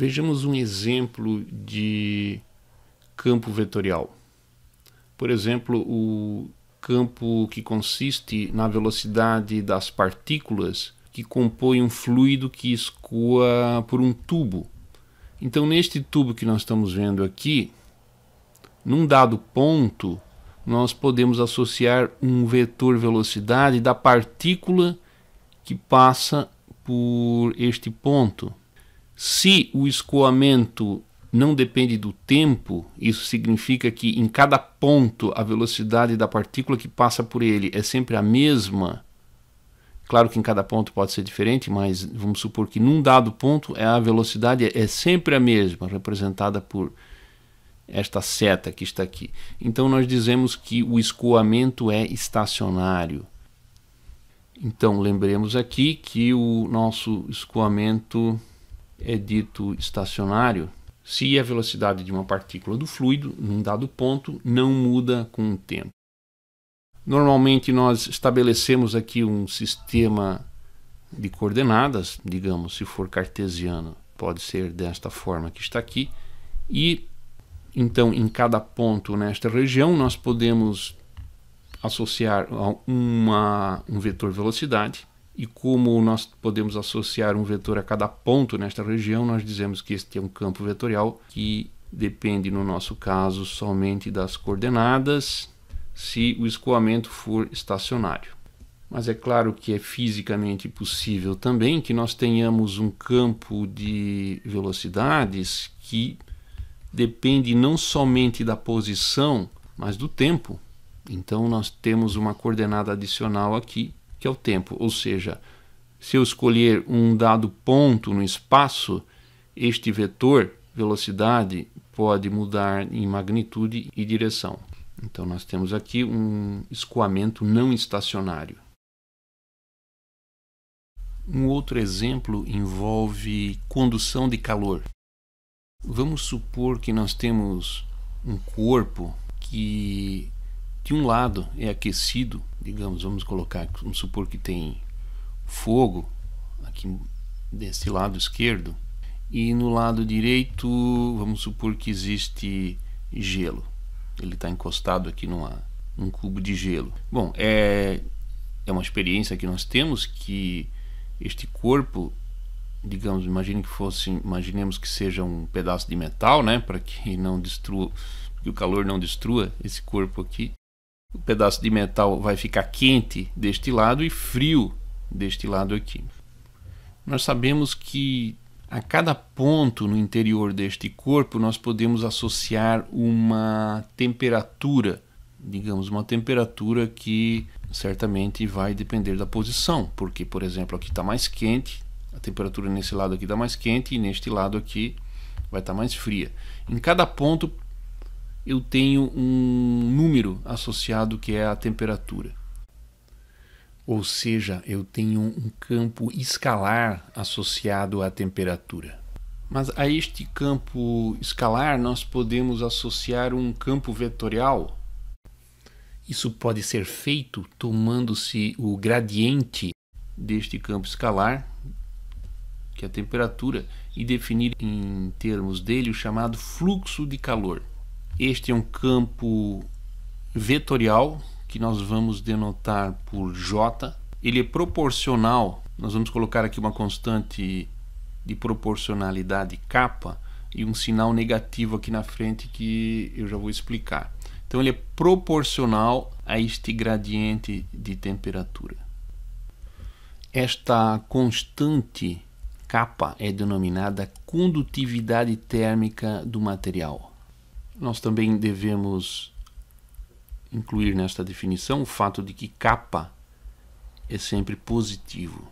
Vejamos um exemplo de campo vetorial. Por exemplo, o campo que consiste na velocidade das partículas que compõem um fluido que escoa por um tubo. Então, neste tubo que nós estamos vendo aqui, num dado ponto, nós podemos associar um vetor velocidade da partícula que passa por este ponto. Se o escoamento não depende do tempo, isso significa que em cada ponto a velocidade da partícula que passa por ele é sempre a mesma. Claro que em cada ponto pode ser diferente, mas vamos supor que num dado ponto é a velocidade é sempre a mesma, representada por esta seta que está aqui. Então nós dizemos que o escoamento é estacionário. Então lembremos aqui que o nosso escoamento é dito estacionário se a velocidade de uma partícula do fluido num dado ponto não muda com o tempo. Normalmente nós estabelecemos aqui um sistema de coordenadas, digamos, se for cartesiano, pode ser desta forma que está aqui, e então em cada ponto nesta região nós podemos associar uma, um vetor velocidade e como nós podemos associar um vetor a cada ponto nesta região, nós dizemos que este é um campo vetorial que depende, no nosso caso, somente das coordenadas se o escoamento for estacionário. Mas é claro que é fisicamente possível também que nós tenhamos um campo de velocidades que depende não somente da posição, mas do tempo. Então nós temos uma coordenada adicional aqui que é o tempo. Ou seja, se eu escolher um dado ponto no espaço, este vetor, velocidade, pode mudar em magnitude e direção. Então, nós temos aqui um escoamento não estacionário. Um outro exemplo envolve condução de calor. Vamos supor que nós temos um corpo que que um lado é aquecido, digamos, vamos colocar, vamos supor que tem fogo aqui desse lado esquerdo, e no lado direito, vamos supor que existe gelo. Ele está encostado aqui numa um cubo de gelo. Bom, é é uma experiência que nós temos que este corpo, digamos, imagine que fosse, imaginemos que seja um pedaço de metal, né, para que não destrua, que o calor não destrua esse corpo aqui o pedaço de metal vai ficar quente deste lado e frio deste lado aqui. Nós sabemos que a cada ponto no interior deste corpo nós podemos associar uma temperatura, digamos, uma temperatura que certamente vai depender da posição, porque, por exemplo, aqui está mais quente, a temperatura nesse lado aqui está mais quente e neste lado aqui vai estar tá mais fria. Em cada ponto eu tenho um número associado que é a temperatura. Ou seja, eu tenho um campo escalar associado à temperatura. Mas a este campo escalar nós podemos associar um campo vetorial. Isso pode ser feito tomando-se o gradiente deste campo escalar, que é a temperatura, e definir em termos dele o chamado fluxo de calor. Este é um campo vetorial que nós vamos denotar por J. Ele é proporcional, nós vamos colocar aqui uma constante de proporcionalidade K e um sinal negativo aqui na frente que eu já vou explicar. Então ele é proporcional a este gradiente de temperatura. Esta constante K é denominada condutividade térmica do material nós também devemos incluir nesta definição o fato de que capa é sempre positivo.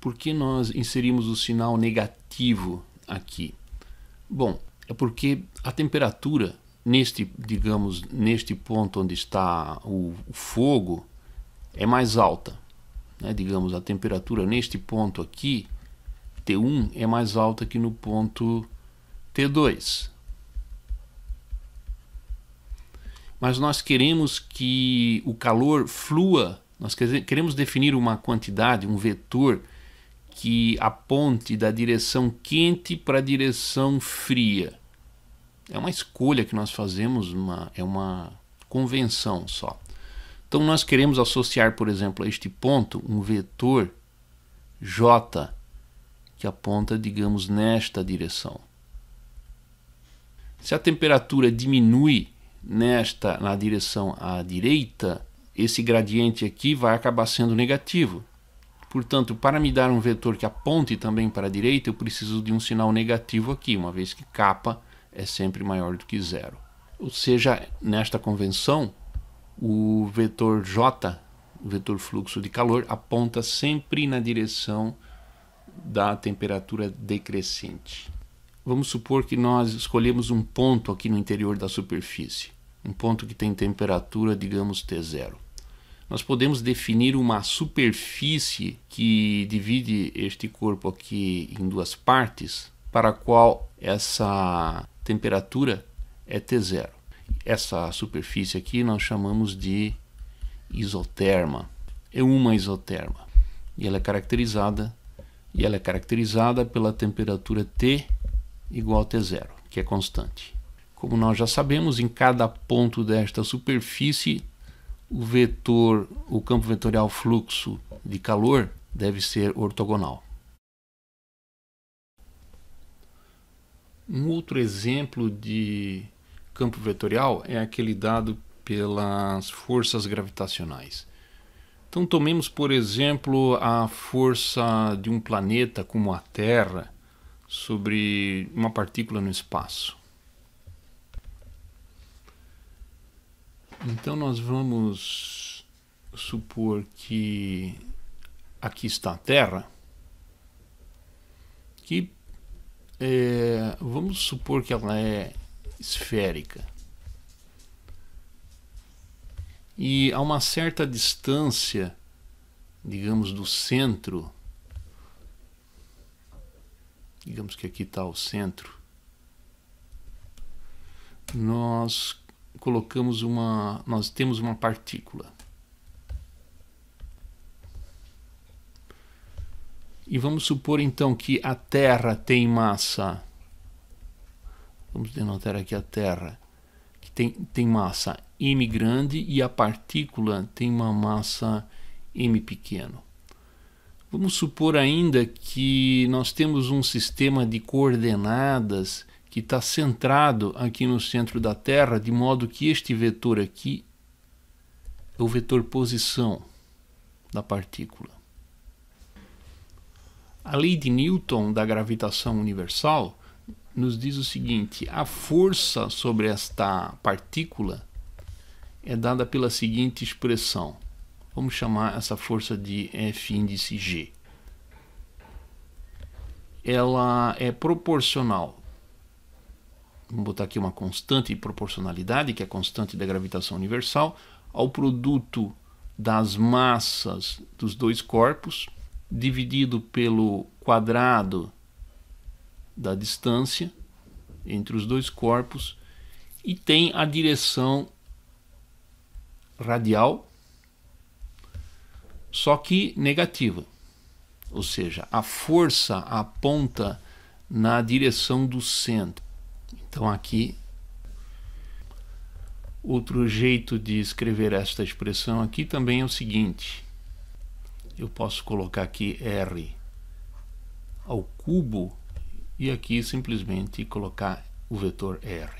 Por que nós inserimos o sinal negativo aqui? Bom, é porque a temperatura neste, digamos, neste ponto onde está o fogo é mais alta. Né? Digamos, a temperatura neste ponto aqui, T1, é mais alta que no ponto T2. mas nós queremos que o calor flua, nós queremos definir uma quantidade, um vetor que aponte da direção quente para a direção fria. É uma escolha que nós fazemos, uma, é uma convenção só. Então nós queremos associar, por exemplo, a este ponto um vetor J que aponta, digamos, nesta direção. Se a temperatura diminui nesta na direção à direita, esse gradiente aqui vai acabar sendo negativo. Portanto, para me dar um vetor que aponte também para a direita, eu preciso de um sinal negativo aqui, uma vez que capa é sempre maior do que zero. Ou seja, nesta convenção, o vetor J, o vetor fluxo de calor, aponta sempre na direção da temperatura decrescente. Vamos supor que nós escolhemos um ponto aqui no interior da superfície, um ponto que tem temperatura, digamos, T0. Nós podemos definir uma superfície que divide este corpo aqui em duas partes, para a qual essa temperatura é T0. Essa superfície aqui nós chamamos de isoterma. É uma isoterma. E ela é caracterizada e ela é caracterizada pela temperatura T igual a T0, que é constante. Como nós já sabemos, em cada ponto desta superfície, o vetor, o campo vetorial fluxo de calor deve ser ortogonal. Um outro exemplo de campo vetorial é aquele dado pelas forças gravitacionais. Então tomemos, por exemplo, a força de um planeta como a Terra, sobre uma partícula no espaço. Então nós vamos supor que aqui está a Terra, que é, vamos supor que ela é esférica. E a uma certa distância, digamos, do centro digamos que aqui está o centro, nós colocamos uma, nós temos uma partícula. E vamos supor então que a Terra tem massa. Vamos denotar aqui a Terra, que tem, tem massa m grande e a partícula tem uma massa m pequeno. Vamos supor ainda que nós temos um sistema de coordenadas que está centrado aqui no centro da Terra, de modo que este vetor aqui é o vetor posição da partícula. A lei de Newton da gravitação universal nos diz o seguinte: a força sobre esta partícula é dada pela seguinte expressão: Vamos chamar essa força de F índice G. Ela é proporcional. Vamos botar aqui uma constante de proporcionalidade, que é a constante da gravitação universal, ao produto das massas dos dois corpos, dividido pelo quadrado da distância entre os dois corpos, e tem a direção radial só que negativa. Ou seja, a força aponta na direção do centro. Então aqui outro jeito de escrever esta expressão aqui também é o seguinte. Eu posso colocar aqui R ao cubo e aqui simplesmente colocar o vetor R.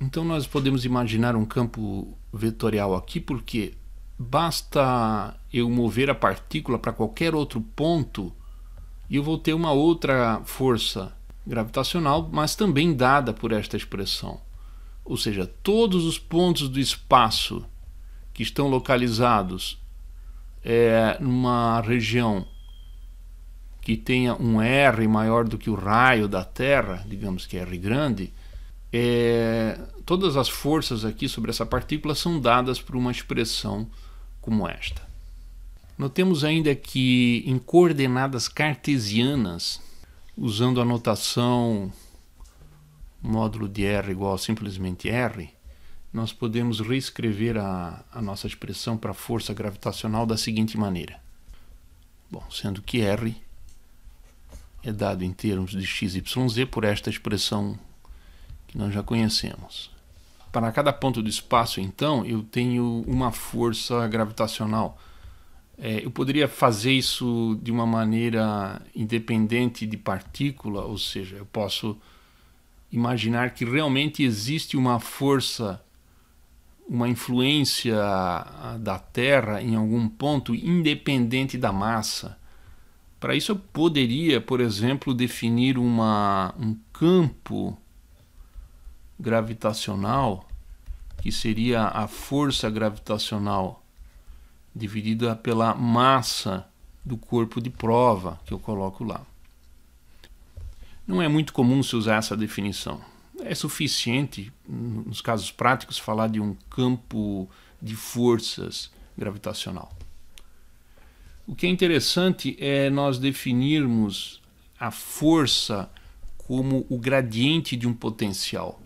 Então nós podemos imaginar um campo vetorial aqui porque basta eu mover a partícula para qualquer outro ponto e eu vou ter uma outra força gravitacional, mas também dada por esta expressão. Ou seja, todos os pontos do espaço que estão localizados é, numa região que tenha um R maior do que o raio da Terra, digamos que R grande, é, todas as forças aqui sobre essa partícula são dadas por uma expressão como esta. Notemos ainda que em coordenadas cartesianas, usando a notação módulo de R igual a simplesmente R, nós podemos reescrever a, a nossa expressão para a força gravitacional da seguinte maneira. Bom, sendo que R é dado em termos de x, y, z por esta expressão que nós já conhecemos. Para cada ponto do espaço, então, eu tenho uma força gravitacional. É, eu poderia fazer isso de uma maneira independente de partícula, ou seja, eu posso imaginar que realmente existe uma força, uma influência da Terra em algum ponto independente da massa. Para isso, eu poderia, por exemplo, definir uma, um campo gravitacional, que seria a força gravitacional dividida pela massa do corpo de prova que eu coloco lá. Não é muito comum se usar essa definição. É suficiente, nos casos práticos, falar de um campo de forças gravitacional. O que é interessante é nós definirmos a força como o gradiente de um potencial.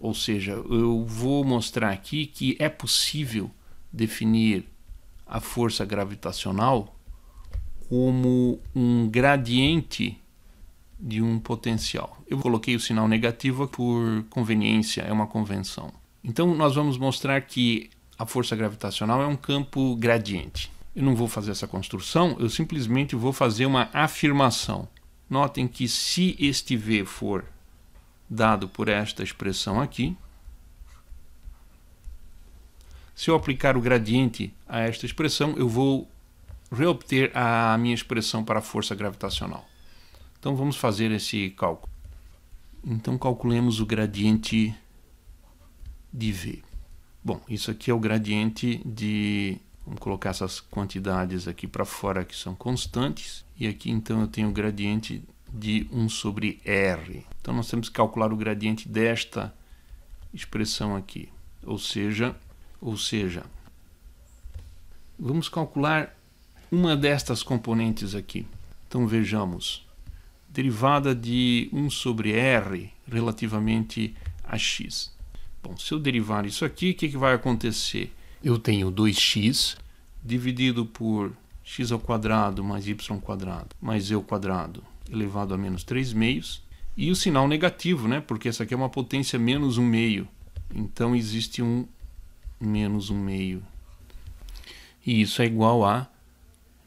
Ou seja, eu vou mostrar aqui que é possível definir a força gravitacional como um gradiente de um potencial. Eu coloquei o sinal negativo por conveniência, é uma convenção. Então nós vamos mostrar que a força gravitacional é um campo gradiente. Eu não vou fazer essa construção, eu simplesmente vou fazer uma afirmação. Notem que se este V for dado por esta expressão aqui. Se eu aplicar o gradiente a esta expressão, eu vou reobter a minha expressão para a força gravitacional. Então vamos fazer esse cálculo. Então calculemos o gradiente de V. Bom, isso aqui é o gradiente de... Vamos colocar essas quantidades aqui para fora que são constantes. E aqui então eu tenho o gradiente de 1 sobre R. Então nós temos que calcular o gradiente desta expressão aqui. Ou seja, ou seja, vamos calcular uma destas componentes aqui. Então vejamos, derivada de 1 sobre R relativamente a x. Bom, se eu derivar isso aqui, o que, que vai acontecer? Eu tenho 2x dividido por x ao quadrado mais y ao quadrado mais z ao quadrado elevado a menos 3 meios. E o sinal negativo, né? Porque essa aqui é uma potência menos 1 meio. Então existe um menos 1 meio. E isso é igual a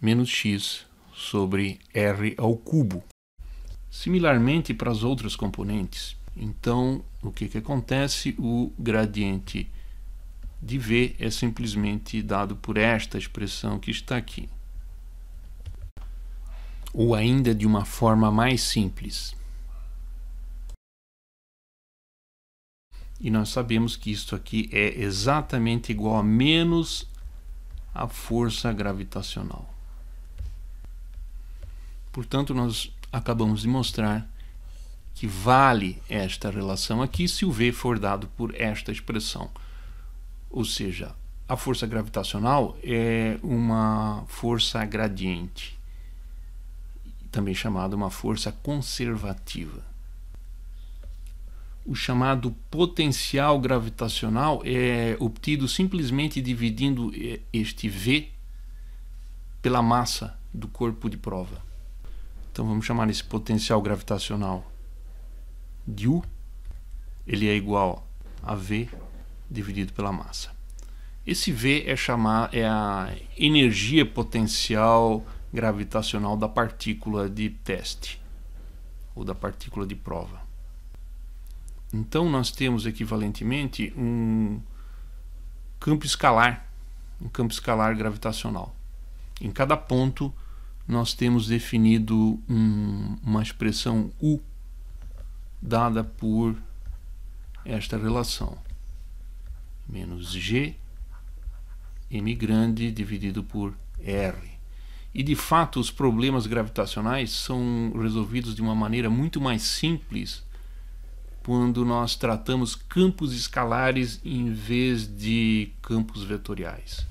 menos x sobre r ao cubo. Similarmente para as outras componentes. Então, o que, que acontece? O gradiente de V é simplesmente dado por esta expressão que está aqui ou ainda de uma forma mais simples. E nós sabemos que isto aqui é exatamente igual a menos a força gravitacional. Portanto, nós acabamos de mostrar que vale esta relação aqui se o V for dado por esta expressão. Ou seja, a força gravitacional é uma força gradiente também chamada uma força conservativa. O chamado potencial gravitacional é obtido simplesmente dividindo este V pela massa do corpo de prova. Então vamos chamar esse potencial gravitacional de U. Ele é igual a V dividido pela massa. Esse V é chamar é a energia potencial gravitacional da partícula de teste ou da partícula de prova. Então, nós temos equivalentemente um campo escalar, um campo escalar gravitacional. Em cada ponto, nós temos definido um, uma expressão U dada por esta relação. Menos G, M grande dividido por R. E de fato, os problemas gravitacionais são resolvidos de uma maneira muito mais simples quando nós tratamos campos escalares em vez de campos vetoriais.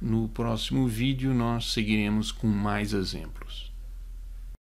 No próximo vídeo, nós seguiremos com mais exemplos.